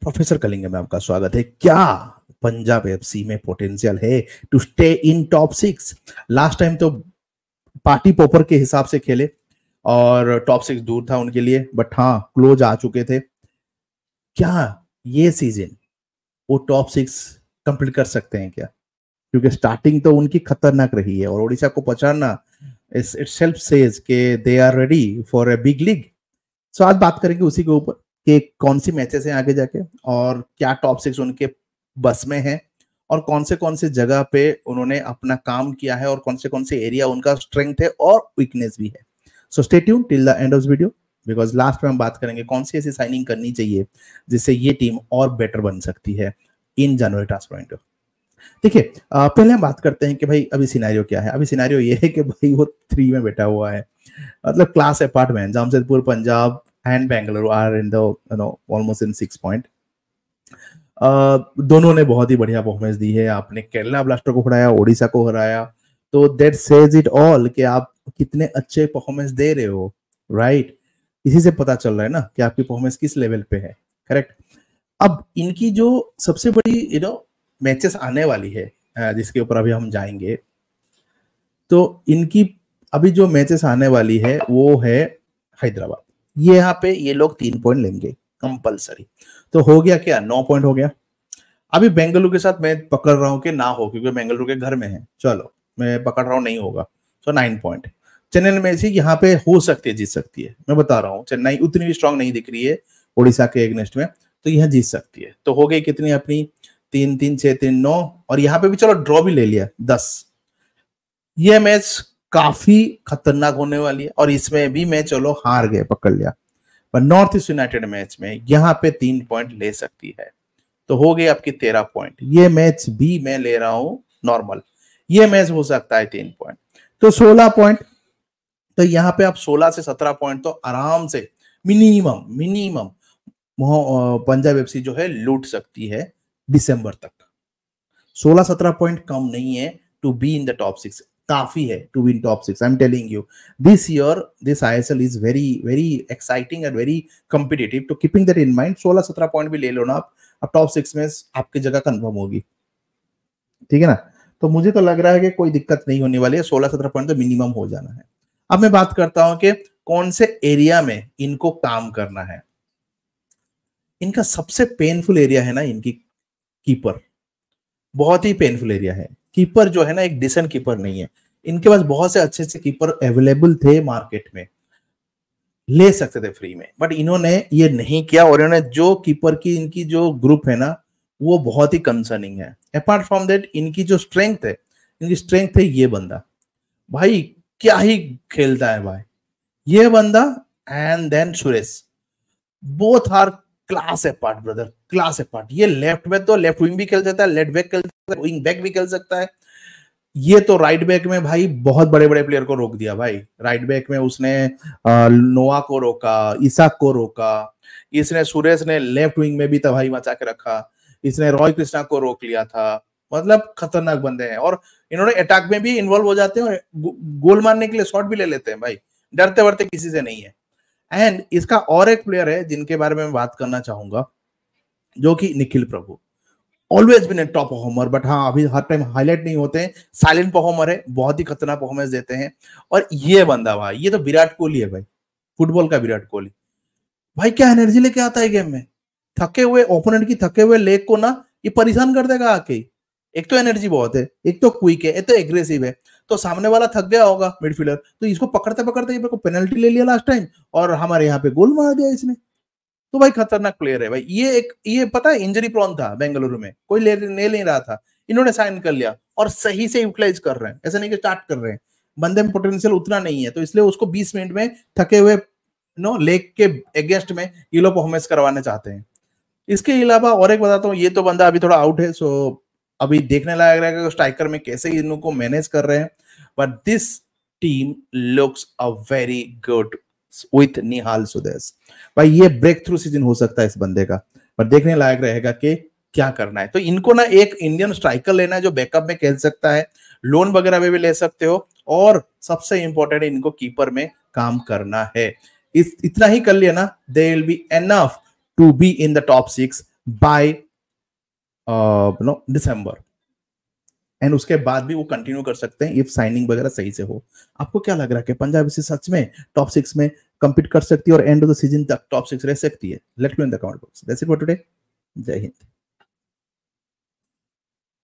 Professor Kalinga में आपका स्वागत है क्या पंजाब एफसी में पोटेंशियल है to stay in top six last time तो पार्टी पोपर के हिसाब से खेले और टॉप सिक्स दूर था उनके लिए बट हाँ क्लोज आ चुके थे क्या ये सीजन वो टॉप सिक्स कंप्लीट कर सकते हैं क्या क्योंकि स्टार्टिंग तो उनकी खतरनाक रही है और ओडिशा को पहचानना इट्स सेल्फ सेज के they are ready for a big league so आज बात करेंगे उसी के ऊपर कि कौन सी मैचेस हैं आगे जाके और क्या टॉप सिक्स उनके बस में है और कौन से कौन से जगह पे उन्होंने अपना काम किया है और कौन से कौन से एरिया उनका स्ट्रेंथ है और वीकनेस भी है so stay tuned till the end of video because last में हम बात करेंगे कौन सी ऐसी साइनिंग करनी चाहिए जिससे ये टीम और बेटर बन सकती है इन जनवरी ट्रांसफर विंडो देखिए पहले हम बात करते हैं कि भाई अभी सिनारियो क्या है अभी सिनारियो ये है कि भाई वो थ्री में बैठा हुआ है मतलब class apartment Jamshedpur Punjab and Bengaluru are in the you know almost in six point दोनों ने बहुत ही बढ़िया परफॉर्मेंस दी है आपने केरला ब्लास्टर को हराया ओडिशा को हराया तो देट सेज इट ऑल कि आप कितने अच्छे परफॉर्मेंस दे रहे हो राइट right? इसी से पता चल रहा है ना कि आपकी परफॉर्मेंस किस लेवल पे है करेक्ट अब इनकी जो सबसे बड़ी यू नो मैचेस आने वाली है uh, जिसके ऊपर अभी हम जाएंगे तो इनकी अभी जो मैचेस आने वाली है वो है हैदराबाद ये यहाँ पे ये लोग तीन पॉइंट लेंगे कंपलसरी तो हो गया क्या नौ पॉइंट हो गया अभी बेंगलुरु के साथ मैं पकड़ रहा हूँ कि ना हो क्योंकि बेंगलुरु के घर में है चलो मैं पकड़ रहा हूँ नहीं होगा सो नाइन पॉइंट चेन्नई में से यहाँ पे हो सकती है जीत सकती है मैं बता रहा हूँ चेन्नई उतनी भी स्ट्रांग नहीं दिख रही है उड़ीसा के एगनेस्ट में तो यह जीत सकती है तो हो गई कितनी अपनी तीन तीन छह तीन नौ और यहाँ पे भी चलो ड्रॉ भी ले लिया दस ये मैच काफी खतरनाक होने वाली है और इसमें भी मैं चलो हार गए पकड़ लिया पर नॉर्थ ईस्ट यूनाइटेड मैच में यहाँ पे तीन पॉइंट ले सकती है तो हो गई आपकी तेरह पॉइंट ये मैच भी मैं ले रहा हूं नॉर्मल ये मैच हो सकता है तीन पॉइंट तो सोलह पॉइंट तो यहाँ पे आप सोलह से सत्रह पॉइंट तो आराम से मिनिमम मिनिमम पंजाब एफ जो है लूट सकती है दिसंबर तक सोलह सत्रह पॉइंट कम नहीं है to be in the top six काफी है to win top six I am telling you this year this I S L is very very exciting and very competitive to keeping that in mind सोलह सत्रह point भी ले लो ना आप अब top six में आपकी जगह कन्फर्म होगी ठीक है ना तो मुझे तो लग रहा है कि कोई दिक्कत नहीं होने वाली है सोलह सत्रह पॉइंट तो मिनिमम हो जाना है अब मैं बात करता हूं कि कौन से एरिया में इनको काम करना है इनका सबसे पेनफुल एरिया है ना इनकी कीपर बहुत ही पेनफुल एरिया है कीपर जो है ना एक डिसेंट कीपर नहीं है इनके पास बहुत से अच्छे अच्छे कीपर अवेलेबल थे मार्केट में ले सकते थे फ्री में बट इन्होंने ये नहीं किया और इन्होंने जो कीपर की इनकी जो ग्रुप है ना वो बहुत ही कंसर्निंग है अपार्ट फ्रॉम दैट इनकी जो स्ट्रेंथ है इनकी स्ट्रेंथ है ये बंदा भाई क्या ही खेलता है भाई ये बंदा and then Suresh both are class है पार्ट ब्रदर क्लास है पार्ट ये लेफ्ट में तो लेफ्ट विंग भी खेल सकता है लेफ्ट बैक खेल सकता है विंग बैक भी खेल सकता है ये तो राइट बैक में भाई बहुत बड़े बड़े प्लेयर को रोक दिया भाई राइट बैक में उसने नोआ को रोका इसाक को रोका इसने सुरेश ने लेफ्ट विंग में भी तबाही मचा के रखा इसने रॉय कृष्णा को रोक लिया था मतलब खतरनाक बंदे हैं और इन्होंने अटैक में भी इन्वॉल्व हो जाते हैं और गोल मारने के लिए शॉट भी ले लेते हैं भाई डरते वरते किसी से नहीं है एंड इसका और एक प्लेयर है जिनके बारे में बात करना चाहूंगा जो कि Nikhil Prabhu always been a top performer but हाँ अभी हर टाइम हाईलाइट नहीं होते हैं साइलेंट परफॉर्मर है बहुत ही खतरनाक परफॉर्मेंस देते हैं और ये बंदा भाई ये तो विराट कोहली है भाई फुटबॉल का विराट कोहली भाई क्या एनर्जी लेके आता है गेम में थके हुए ओपोनेंट की थके हुए लेग को ना ये परेशान कर देगा आके एक तो एनर्जी बहुत है एक तो क्विक है एक तो एग्रेसिव है तो सामने वाला थक गया होगा मिडफील्डर तो इसको पकड़ते पकड़ते मेरे को पेनल्टी ले लिया लास्ट टाइम और हमारे यहाँ पे गोल मार दिया इसने तो भाई खतरनाक प्लेयर है भाई ये एक ये पता है इंजरी प्रॉन था बेंगलुरु में कोई ले ले नहीं रहा था इन्होंने साइन कर लिया और सही से यूटिलाइज कर रहे हैं ऐसा नहीं कि स्टार्ट कर रहे हैं बंदे में पोटेंशियल उतना नहीं है तो इसलिए उसको 20 मिनट में थके हुए नो लेक के अगेंस्ट में ये लोग परफॉर्मेंस करवाना चाहते हैं इसके अलावा और एक बताता हूँ ये तो बंदा अभी थोड़ा आउट है सो अभी देखने लायक रहेगा स्ट्राइकर में कैसे इनको मैनेज कर रहे हैं but this team looks a very good with Nihal Sudesh भाई ये ब्रेक थ्रू सीजन हो सकता है इस बंदे का पर देखने लायक रहेगा कि क्या करना है तो इनको ना एक इंडियन स्ट्राइकर लेना है जो बैकअप में खेल सकता है लोन वगैरह में भी ले सकते हो और सबसे इंपॉर्टेंट इनको कीपर में काम करना है इस इतना ही कर लिया ना they will be enough to be in the top six by no December and उसके बाद भी वो कंटिन्यू कर सकते हैं इफ साइनिंग वगैरह सही से हो आपको क्या लग रहा है कि पंजाब इसी सच में टॉप सिक्स में कंपीट कर सकती है और एंड ऑफ द सीजन तक टॉप सिक्स रह सकती है let me in the comment box that's it for today जय हिंद